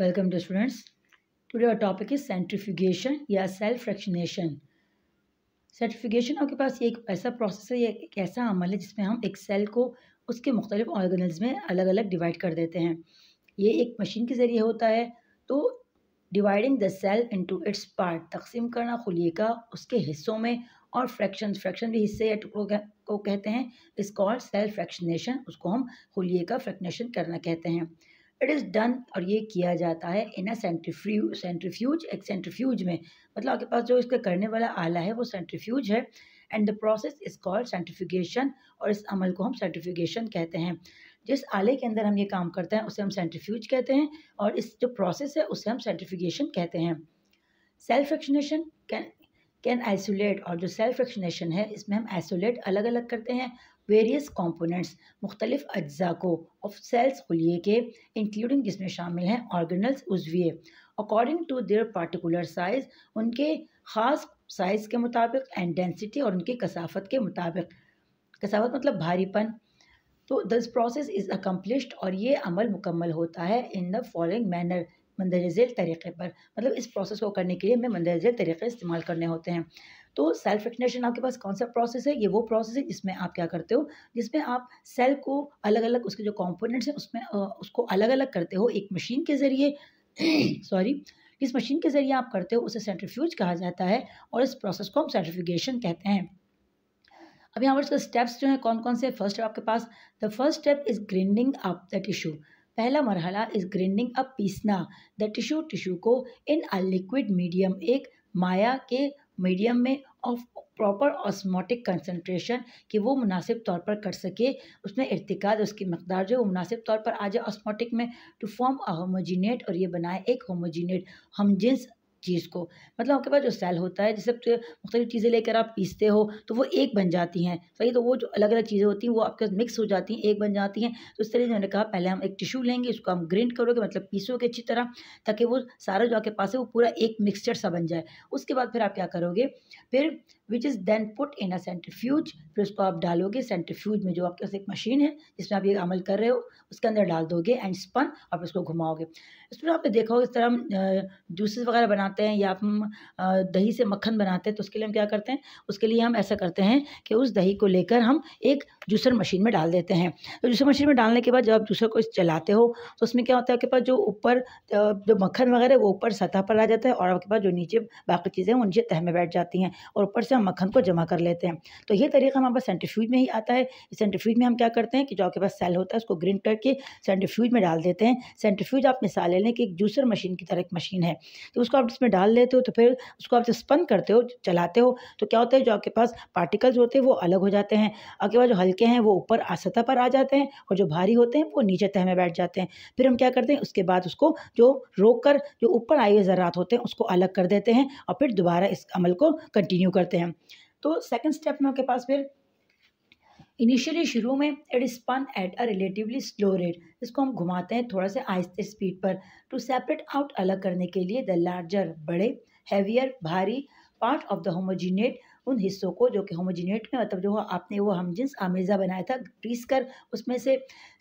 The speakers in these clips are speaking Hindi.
welcome to students today our topic is centrifugation या सेल्फ फ्रैक्शनेशन सेंट्रिफिकेशन आपके पास ये एक ऐसा प्रोसेस है या एक ऐसा अमल है जिसमें हम एक सेल को उसके मुख्तलिफ ऑर्गेनल्स में अलग अलग डिवाइड कर देते हैं ये एक मशीन के ज़रिए होता है तो dividing the cell into its part तकसीम करना खुलिए का उसके हिस्सों में और फ्रैक्शन फ्रैक्शन भी हिस्से या टुकड़ों को कहते हैं इस कॉल्ड सेल्फ फ्रैक्शनेशन उसको हम खुलिए का फ्रैक्शनेशन करना कहते हैं इट इज़ डन और ये किया जाता है इन अ सेंट्रीफ्यू सेंट्रीफ्यूज एक सेंट्रीफ्यूज में मतलब आपके पास जो इसका करने वाला आला है वो सेंट्रीफ्यूज है and the process is called centrifugation और इस अमल को हम सेंट्रीफिकेशन कहते हैं जिस आले के अंदर हम ये काम करते हैं उसे हम सेंट्रीफ्यूज कहते हैं और इस जो प्रोसेस है उसे हम सेंट्रीफिकेशन कहते हैं cell fractionation can can isolate और जो सेल्फ एक्शनेशन है इसमें हम आइसोलेट अलग अलग करते हैं वेरियस कॉम्पोनेंट्स मुख्तलिफ अज्जा को ऑफ सेल्स खुलिए के इंक्लूडिंग जिसमें शामिल हैं ऑर्गेनल्स उजविए according to their particular size उनके ख़ास साइज़ के मुताबिक एंड डेंसिटी और उनके कसाफत के मुताबिक कसावत मतलब भारीपन तो दिस प्रोसेस इज़ अकम्पलिश्ड और ये अमल मुकम्मल होता है इन द फॉलोइंग मैनर मंदरजेल तरीक़े पर मतलब इस प्रोसेस को करने के लिए हमें मंदरजेल तरीक़े इस्तेमाल करने होते हैं तो सेल्फ एक्सटेंशन आपके पास कौन सा प्रोसेस है ये वो प्रोसेस है जिसमें आप क्या करते हो जिसमें आप सेल को अलग अलग उसके जो कॉम्पोनेंट्स हैं उसमें उसको अलग अलग करते हो एक मशीन के ज़रिए सॉरी इस मशीन के ज़रिए आप करते हो उसे सेंट्रीफ्यूज कहा जाता है और इस प्रोसेस को हम सेंट्रीफिकेशन कहते हैं अब यहाँ पर इसका स्टेप्स जो है कौन कौन से फर्स्ट स्टेप आपके पास the first step is grinding up the tissue पहला मरहला इज ग्रिंडिंग अप पीसना द टिश्यू टिश्यू को इन अ लिक्विड मीडियम एक माया के मीडियम में ऑफ प्रॉपर ऑस्मोटिक कंसनट्रेशन कि वो मुनासिब तौर पर कर सके उसमें इरतिकाद उसकी मकदार जो है वो मुनासिब तौर पर आ जाए ऑस्मोटिक में टू फॉर्म अ होमोजीनेट और ये बनाए एक होमोजीनेट हम जिन्स चीज़ को मतलब आपके पास जो सेल होता है जैसे तो चीज़ें लेकर आप पीसते हो तो वो एक बन जाती हैं सही तो वो जो अलग अलग चीज़ें होती हैं वो आपके मिक्स हो जाती हैं एक बन जाती हैं तो इस तरह मैंने कहा पहले हम एक टिशू लेंगे उसको हम ग्रिंड करोगे मतलब पीसोगे अच्छी तरह ताकि वो सारा जो आपके पास है वो पूरा एक मिक्सचर सा बन जाए उसके बाद फिर आप क्या करोगे फिर which is then put in a centrifuge फिर उसको आप डालोगे सेंट्रीफ्यूज में जो आपके पास एक मशीन है जिसमें आप ये अमल कर रहे हो उसके अंदर डाल दोगे एंड स्पन और उसको घुमाओगे स्टूडेंट आपने देखा होगा इस तरह हम जूसेस वगैरह बनाते हैं या हम दही से मक्खन बनाते हैं तो उसके लिए हम क्या करते हैं उसके लिए हम ऐसा करते हैं कि उस दही को लेकर हम एक जूसर मशीन में डाल देते हैं तो जूसर मशीन में डालने के बाद जब आप जूसर को चलाते हो तो उसमें क्या होता है आपके पास जो ऊपर जो मक्खन वगैरह वो ऊपर सतह पर आ जाता है और आपके पास जो नीचे बाकी चीज़ें वो नीचे तह में बैठ जाती हैं और ऊपर से हम मक्खन को जमा कर लेते हैं तो ये तरीका हमारे पास सेंटिफ्यूज में ही आता है सेंटिफ्यूज में हम क्या करते हैं कि जो आपके पास सेल होता है उसको ग्रीन करके सेंटिफ्यूज में डाल देते हैं सेंटिफ्यूज आप मिसाले लें कि एक जूसर मशीन की तरह एक मशीन है तो उसको आप इसमें डाल लेते हो तो फिर उसको आप जब स्पन करते हो चलाते हो तो क्या होता है जो आपके पास पार्टिकल्स होते हैं वो अलग हो जाते हैं आपके पास जो हल्के हैं वो ऊपर सतह पर आ जाते हैं और जो भारी होते हैं वो नीचे तह में बैठ जाते हैं फिर हम क्या करते हैं उसके बाद उसको जो रोक कर जो ऊपर आए हुए ज़रात होते हैं उसको अलग कर देते हैं और फिर दोबारा इस अमल को कंटिन्यू करते हैं तो सेकेंड स्टेप में आपके पास फिर इनिशियली शुरू में it spun at a relatively slow rate इसको हम घुमाते हैं थोड़ा सा आहिस्ते स्पीड पर टू सेपरेट आउट अलग करने के लिए द लार्जर बड़े हैवियर भारी पार्ट ऑफ द होमोजीनेट उन हिस्सों को जो कि होमोजीनेट में मतलब जो आपने वो हम हमजिन्स आमेज़ा बनाया था पीस कर उसमें से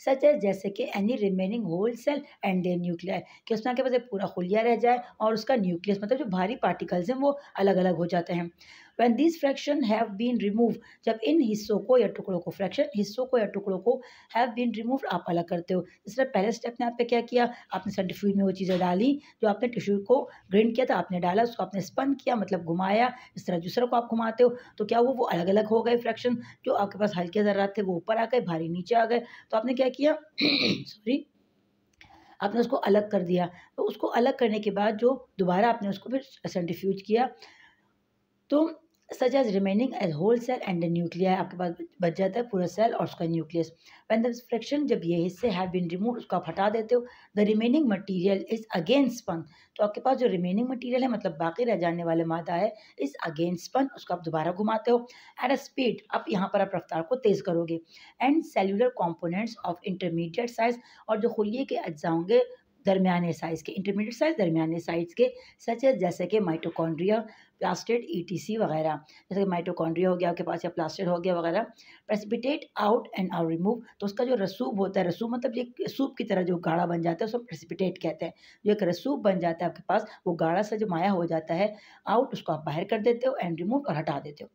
सच है जैसे कि any remaining whole cell and the nuclear कि उसमें आपके पास पूरा खुलिया रह जाए और उसका न्यूक्लियस मतलब जो भारी पार्टिकल्स हैं वो अलग अलग हो जाते हैं when this fraction have been remove जब इन हिस्सों को या टुकड़ों को फ्रैक्शन हिस्सों को या टुकड़ों को हैव बीन रिमूव आप अलग करते हो इसलिए पहले स्टेप में आपने क्या किया आपने सेंटिफ्यूज में वो चीज़ें डाली जो आपने टिश्यू को ग्रिंड किया था आपने डाला उसको आपने स्पन किया मतलब घुमाया इस तरह दूसरे को आप घुमाते हो तो क्या वो वो अलग अलग हो गए फ्रैक्शन जो आपके पास हल्के ज़रात थे वो ऊपर आ गए भारी नीचे आ गए तो आपने क्या किया सॉरी आपने उसको अलग कर दिया तो उसको अलग करने के बाद जो दोबारा आपने उसको फिर सेंटिफ्यूज किया तो such as remaining as whole cell and nuclei आपके पास बच जाता है पूरा सेल और उसका न्यूक्लियस वैन द फ्रैक्शन जब ये हिस्से हैव बिन रिमूव उसको आप हटा देते हो the remaining material is again spun तो आपके पास जो रिमेनिंग मटीरियल है मतलब बाकी रह जाने वाले मादा है इज अगेन स्पन उसको आप दोबारा घुमाते हो एट अ स्पीड आप यहाँ पर आप रफ्तार को तेज़ करोगे and cellular components of intermediate size और जो खुलिए के अज्जा होंगे दरमियाने साइज़ के इंटरमीडिएट साइज़ दरमियाने साइज़ के सच है जैसे कि माइटोकॉन्ड्रिया प्लास्टेड ईटीसी वगैरह जैसे माइटोकॉन्ड्रिया हो गया आपके पास या प्लास्टेड हो गया वगैरह precipitate out and out remove तो उसका जो रसूब होता है रसूब मतलब ये सूप की तरह जो गाढ़ा बन जाता है उसको प्रेसिपिटेट कहते हैं जो एक रसूब बन जाता है आपके पास वो गाढ़ा सा जो माया हो जाता है आउट उसको आप बाहर कर देते हो एंड रिमूव और हटा देते हो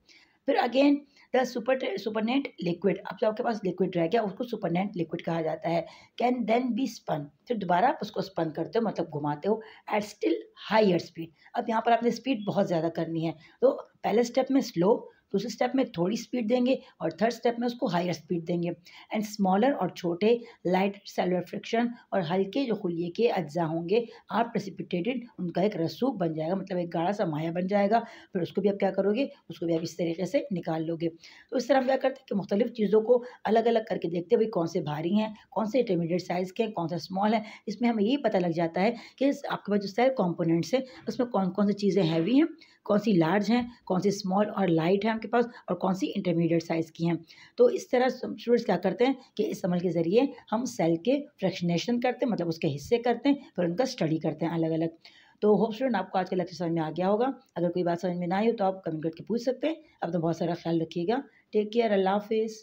फिर again the super supernate liquid अब जो आपके पास लिक्विड रह गया उसको सुपरनेट लिक्विड कहा जाता है कैन देन बी स्पन फिर दोबारा आप उसको स्पन करते हो मतलब घुमाते हो एट स्टिल हायर स्पीड अब यहाँ पर आपने स्पीड बहुत ज़्यादा करनी है तो पहले स्टेप में स्लो दूसरे तो स्टेप में थोड़ी स्पीड देंगे और थर्ड स्टेप में उसको हायर स्पीड देंगे एंड स्मॉलर और छोटे लाइट सेलर फ्रिक्शन और हल्के जो खुलिए के अज्जा होंगे आप प्रेसिपिटेटेड उनका एक रसूख बन जाएगा मतलब एक गाढ़ा सा माया बन जाएगा फिर उसको भी आप क्या करोगे उसको भी आप इस तरीके से निकाल लोगे तो इस तरह हम क्या करते हैं कि मुख्तलिफ चीज़ों को अलग अलग करके देखते हैं भाई कौन से भारी हैं कौन से इंटरमीडिएट साइज़ के हैं कौन सा स्मॉल है इसमें हमें यही पता लग जाता है कि आपके पास जो सेल कॉम्पोनेंट्स हैं उसमें कौन कौन सी चीज़ें हैवी हैं कौन सी लार्ज हैं कौन सी स्मॉल और लाइट हैं आपके पास और कौन सी इंटरमीडिएट साइज़ की हैं तो इस तरह स्टूडेंट्स क्या करते हैं कि इस अमल के ज़रिए हम सेल के फ्रैक्शनेशन करते हैं मतलब उसके हिस्से करते हैं फिर उनका स्टडी करते हैं अलग अलग तो होप स्टूडेंट आपको आज के लेक्चर समझ में आ गया होगा अगर कोई बात समझ में ना आई हो तो आप कमेंट करके पूछ सकते हैं अपना बहुत सारा ख्याल रखिएगा टेक केयर अल्लाह हाफिज़